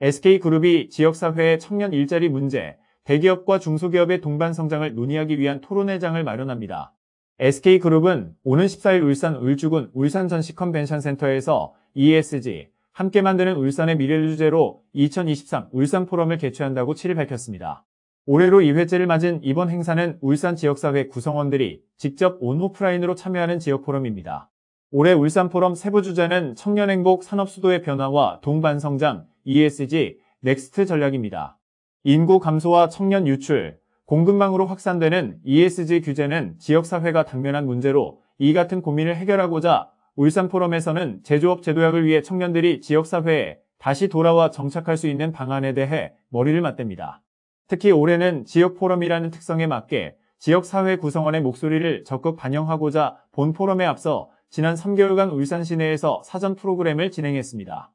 SK그룹이 지역사회의 청년 일자리 문제, 대기업과 중소기업의 동반 성장을 논의하기 위한 토론회장을 마련합니다. SK그룹은 오는 14일 울산 울주군 울산전시 컨벤션센터에서 ESG, 함께 만드는 울산의 미래를 주제로 2023 울산 포럼을 개최한다고 7일 밝혔습니다. 올해로 2회째를 맞은 이번 행사는 울산 지역사회 구성원들이 직접 온 오프라인으로 참여하는 지역 포럼입니다. 올해 울산 포럼 세부 주제는 청년행복 산업수도의 변화와 동반성장, ESG, 넥스트 전략입니다. 인구 감소와 청년 유출, 공급망으로 확산되는 ESG 규제는 지역사회가 당면한 문제로 이 같은 고민을 해결하고자 울산포럼에서는 제조업 제도약을 위해 청년들이 지역사회에 다시 돌아와 정착할 수 있는 방안에 대해 머리를 맞댑니다. 특히 올해는 지역포럼이라는 특성에 맞게 지역사회 구성원의 목소리를 적극 반영하고자 본 포럼에 앞서 지난 3개월간 울산 시내에서 사전 프로그램을 진행했습니다.